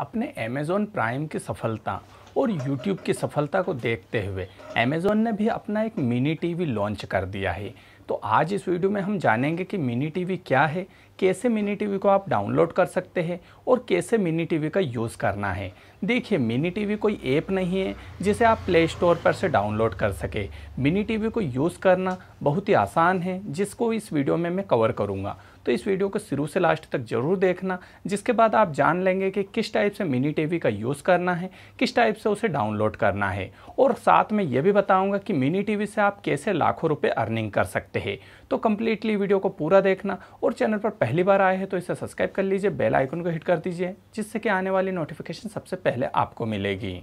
अपने Amazon prime की सफलता और यूट्यूब की सफलता को देखते हुए अमेज़ोन ने भी अपना एक मिनी टीवी लॉन्च कर दिया है तो आज इस वीडियो में हम जानेंगे कि मिनी टीवी क्या है कैसे मिनी टीवी को आप डाउनलोड कर सकते हैं और कैसे मिनी टीवी का यूज़ करना है देखिए मिनी टीवी कोई ऐप नहीं है जिसे आप प्ले स्टोर पर से डाउनलोड कर सके मिनी टीवी को यूज़ करना बहुत ही आसान है जिसको इस वीडियो में मैं कवर करूँगा तो इस वीडियो को शुरू से लास्ट तक ज़रूर देखना जिसके बाद आप जान लेंगे कि किस टाइप से मिनी टीवी का यूज़ करना है किस टाइप से उसे डाउनलोड करना है और साथ में ये भी बताऊँगा कि मिनी टीवी से आप कैसे लाखों रुपये अर्निंग कर सकते हैं तो कम्प्लीटली वीडियो को पूरा देखना और चैनल पर पहली बार आए हैं तो इसे सब्सक्राइब कर लीजिए बेल आइकन को हिट कर दीजिए जिससे कि आने वाली नोटिफिकेशन सबसे पहले आपको मिलेगी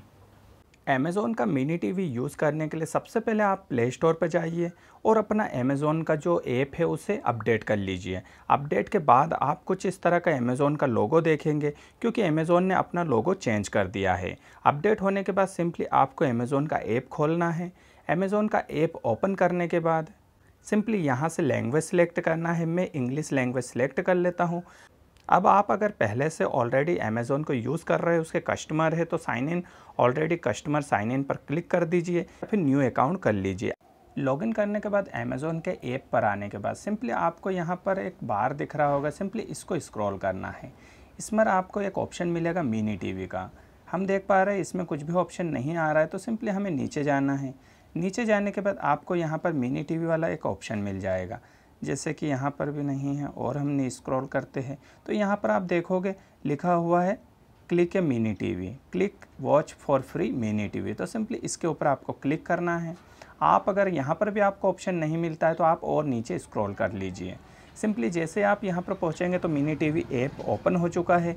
अमेज़ोन का मिनी टीवी यूज़ करने के लिए सबसे पहले आप प्ले स्टोर पर जाइए और अपना अमेज़ोन का जो ऐप है उसे अपडेट कर लीजिए अपडेट के बाद आप कुछ इस तरह का अमेज़ोन का लोगो देखेंगे क्योंकि अमेज़ोन ने अपना लोगो चेंज कर दिया है अपडेट होने के बाद सिंपली आपको अमेज़ोन का ऐप खोलना है अमेज़ोन का ऐप ओपन करने के बाद सिंपली यहाँ से लैंग्वेज सेलेक्ट करना है मैं इंग्लिश लैंग्वेज सेलेक्ट कर लेता हूँ अब आप अगर पहले से ऑलरेडी अमेज़ोन को यूज़ कर रहे हो उसके कस्टमर है तो sign in already customer sign in पर क्लिक कर दीजिए फिर न्यू अकाउंट कर लीजिए लॉगिन करने के बाद अमेज़ोन के ऐप पर आने के बाद सिंपली आपको यहाँ पर एक बार दिख रहा होगा सिंपली इसको स्क्रॉल करना है इसमें आपको एक ऑप्शन मिलेगा मिनी टीवी का हम देख पा रहे हैं इसमें कुछ भी ऑप्शन नहीं आ रहा है तो सिंपली हमें नीचे जाना है नीचे जाने के बाद आपको यहाँ पर मिनी टीवी वाला एक ऑप्शन मिल जाएगा जैसे कि यहाँ पर भी नहीं है और हमने स्क्रॉल करते हैं तो यहाँ पर आप देखोगे लिखा हुआ है click a mini TV click watch for free mini TV तो सिंपली इसके ऊपर आपको क्लिक करना है आप अगर यहाँ पर भी आपको ऑप्शन नहीं मिलता है तो आप और नीचे स्क्रॉल कर लीजिए सिंपली जैसे आप यहाँ पर पहुँचेंगे तो मिनी टीवी ऐप ओपन हो चुका है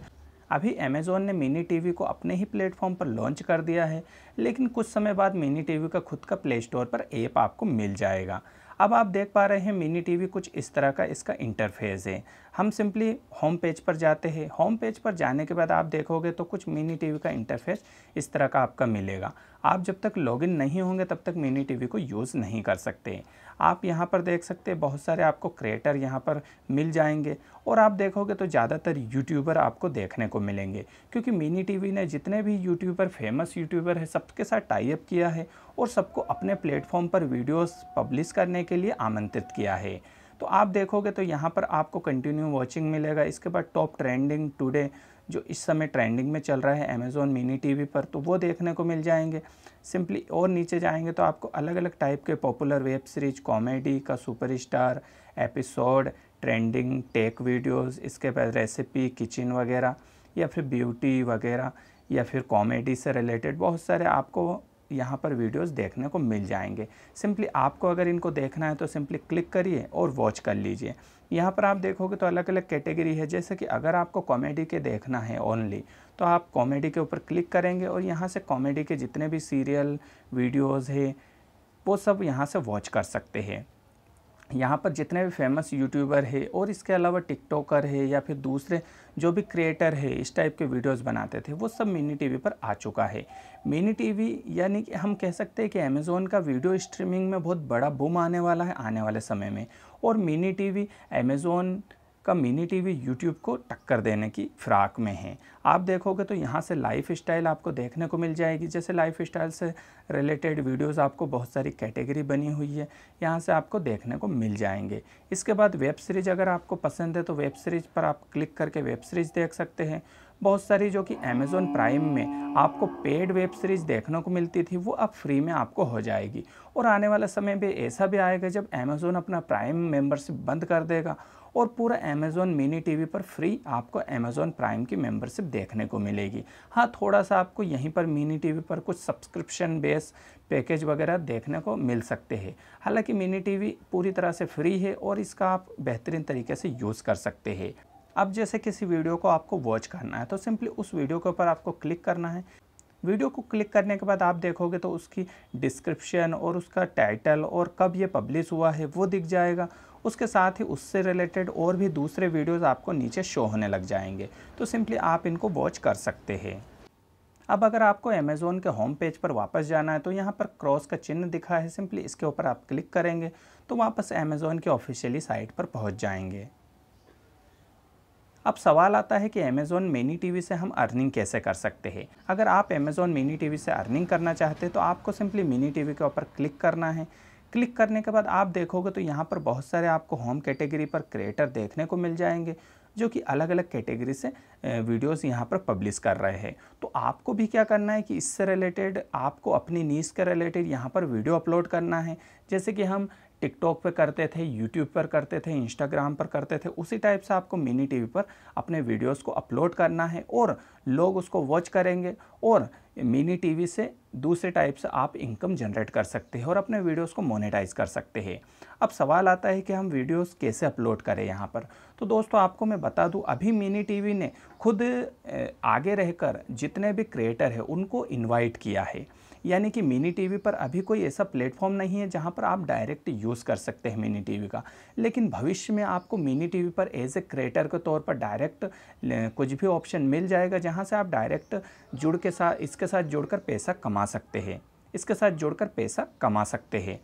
अभी अमेज़ोन ने मिनी टीवी को अपने ही प्लेटफॉर्म पर लॉन्च कर दिया है लेकिन कुछ समय बाद मिनी टीवी का खुद का प्ले स्टोर पर ऐप आपको मिल जाएगा अब आप देख पा रहे हैं मिनी टीवी कुछ इस तरह का इसका इंटरफेस है हम सिंपली होम पेज पर जाते हैं होम पेज पर जाने के बाद आप देखोगे तो कुछ मिनी टीवी का इंटरफेस इस तरह का आपका मिलेगा आप जब तक लॉगिन नहीं होंगे तब तक मिनी टीवी को यूज़ नहीं कर सकते आप यहाँ पर देख सकते हैं बहुत सारे आपको क्रिएटर यहाँ पर मिल जाएंगे और आप देखोगे तो ज़्यादातर यूट्यूबर आपको देखने को मिलेंगे क्योंकि मिनी टीवी ने जितने भी यूट्यूबर फेमस यूट्यूबर है सबके साथ टाइप किया है और सबको अपने प्लेटफॉर्म पर वीडियोस पब्लिश करने के लिए आमंत्रित किया है तो आप देखोगे तो यहाँ पर आपको कंटिन्यू वॉचिंग मिलेगा इसके बाद टॉप ट्रेंडिंग टुडे जो इस समय ट्रेंडिंग में चल रहा है अमेज़ोन मिनी टीवी पर तो वो देखने को मिल जाएंगे सिंपली और नीचे जाएंगे तो आपको अलग अलग टाइप के पॉपुलर वेब सीरीज कॉमेडी का superstar episode trending tech videos इसके बाद रेसिपी किचन वगैरह या फिर ब्यूटी वगैरह या फिर कॉमेडी से रिलेटेड बहुत सारे आपको यहाँ पर वीडियोस देखने को मिल जाएंगे सिंपली आपको अगर इनको देखना है तो सिंपली क्लिक करिए और वॉच कर लीजिए यहाँ पर आप देखोगे तो अलग अलग कैटेगरी है जैसे कि अगर आपको कॉमेडी के देखना है ओनली तो आप कॉमेडी के ऊपर क्लिक करेंगे और यहाँ से कॉमेडी के जितने भी सीरियल वीडियोज़ है वो सब यहाँ से वॉच कर सकते हैं यहाँ पर जितने भी फेमस यूट्यूबर है और इसके अलावा टिकटॉकर है या फिर दूसरे जो भी क्रिएटर है इस टाइप के वीडियोस बनाते थे वो सब मिनी टीवी पर आ चुका है मिनी टीवी यानी कि हम कह सकते हैं कि अमेज़ोन का वीडियो स्ट्रीमिंग में बहुत बड़ा बुम आने वाला है आने वाले समय में और मिनी टीवी वी कम्युनिटी भी यूट्यूब को टक्कर देने की फ़िराक में है आप देखोगे तो यहाँ से लाइफ स्टाइल आपको देखने को मिल जाएगी जैसे लाइफ स्टाइल से रिलेटेड वीडियोस आपको बहुत सारी कैटेगरी बनी हुई है यहाँ से आपको देखने को मिल जाएंगे इसके बाद वेब सीरीज़ अगर आपको पसंद है तो वेब सीरीज़ पर आप क्लिक करके वेब सीरीज़ देख सकते हैं बहुत सारी जो कि अमेज़ोन प्राइम में आपको पेड वेब सीरीज़ देखने को मिलती थी वो अब फ्री में आपको हो जाएगी और आने वाला समय भी ऐसा भी आएगा जब अमेज़ोन अपना प्राइम मेम्बरशिप बंद कर देगा और पूरा अमेज़ोन मिनी टीवी पर फ्री आपको अमेज़ोन प्राइम की मेंबरशिप देखने को मिलेगी हाँ थोड़ा सा आपको यहीं पर मिनी टीवी पर कुछ सब्सक्रिप्शन बेस पैकेज वगैरह देखने को मिल सकते हैं हालांकि मिनी टीवी पूरी तरह से फ्री है और इसका आप बेहतरीन तरीके से यूज़ कर सकते हैं अब जैसे किसी वीडियो को आपको वॉच करना है तो सिंपली उस वीडियो के ऊपर आपको क्लिक करना है वीडियो को क्लिक करने के बाद आप देखोगे तो उसकी डिस्क्रिप्शन और उसका टाइटल और कब ये पब्लिश हुआ है वो दिख जाएगा उसके साथ ही उससे रिलेटेड और भी दूसरे वीडियोस आपको नीचे शो होने लग जाएंगे तो सिंपली आप इनको वॉच कर सकते हैं अब अगर आपको अमेज़ोन के होम पेज पर वापस जाना है तो यहाँ पर क्रॉस का चिन्ह दिखा है सिंपली इसके ऊपर आप क्लिक करेंगे तो वापस अमेज़ोन की ऑफिशियली साइट पर पहुँच जाएंगे अब सवाल आता है कि अमेज़ॉन मिनी टीवी से हम अर्निंग कैसे कर सकते हैं अगर आप अमेज़ॉन मिनी टीवी से अर्निंग करना चाहते हैं तो आपको सिंपली मिनी टीवी के ऊपर क्लिक करना है क्लिक करने के बाद आप देखोगे तो यहाँ पर बहुत सारे आपको होम कैटेगरी पर क्रिएटर देखने को मिल जाएंगे जो कि अलग अलग कैटेगरी से वीडियोस यहाँ पर पब्लिश कर रहे हैं तो आपको भी क्या करना है कि इससे रिलेटेड आपको अपनी नीस के रिलेटेड यहाँ पर वीडियो अपलोड करना है जैसे कि हम टिकटॉक पे करते थे यूट्यूब पर करते थे इंस्टाग्राम पर करते थे उसी टाइप से आपको मिनी टीवी पर अपने वीडियोस को अपलोड करना है और लोग उसको वॉच करेंगे और मिनी टीवी से दूसरे टाइप से आप इनकम जनरेट कर सकते हैं और अपने वीडियोस को मोनेटाइज कर सकते हैं अब सवाल आता है कि हम वीडियोस कैसे अपलोड करें यहाँ पर तो दोस्तों आपको मैं बता दूँ अभी मिनी टीवी ने खुद आगे रहकर जितने भी क्रिएटर हैं उनको इनवाइट किया है यानी कि मिनी टीवी पर अभी कोई ऐसा प्लेटफॉर्म नहीं है जहाँ पर आप डायरेक्ट यूज़ कर सकते हैं मिनी टीवी का लेकिन भविष्य में आपको मिनी टीवी पर एज ए क्रिएटर के तौर पर डायरेक्ट कुछ भी ऑप्शन मिल जाएगा जहाँ से आप डायरेक्ट जुड़ के साथ इसके साथ जुड़कर पैसा कमा सकते हैं इसके साथ जुड़कर पैसा कमा सकते हैं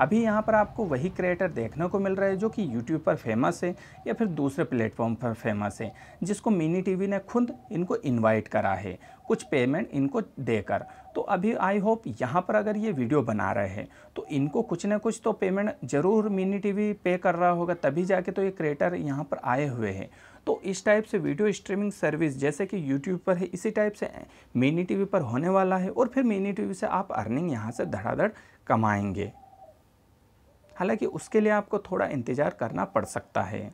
अभी यहाँ पर आपको वही क्रिएटर देखने को मिल रहा है जो कि यूट्यूब पर फेमस है या फिर दूसरे प्लेटफॉर्म पर फेमस है जिसको मिनी टीवी ने खुद इनको इनवाइट करा है कुछ पेमेंट इनको देकर तो अभी आई होप यहाँ पर अगर ये वीडियो बना रहे हैं तो इनको कुछ ना कुछ तो पेमेंट ज़रूर मिनी टीवी पे कर रहा होगा तभी जाके तो ये क्रिएटर यहाँ पर आए हुए हैं तो इस टाइप से वीडियो स्ट्रीमिंग सर्विस जैसे कि यूट्यूब पर है इसी टाइप से मिनी टीवी पर होने वाला है और फिर मिनी टीवी से आप अर्निंग यहाँ से धड़ाधड़ कमाएंगे हालांकि उसके लिए आपको थोड़ा इंतज़ार करना पड़ सकता है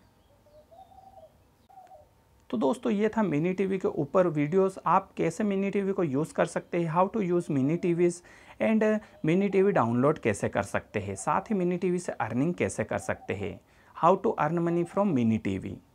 तो दोस्तों ये था मिनी टीवी के ऊपर वीडियोस आप कैसे मिनी टीवी को यूज़ कर सकते हैं how to use mini TVs and uh, mini TV download कैसे कर सकते हैं साथ ही मिनी टीवी से अर्निंग कैसे कर सकते हैं how to earn money from mini TV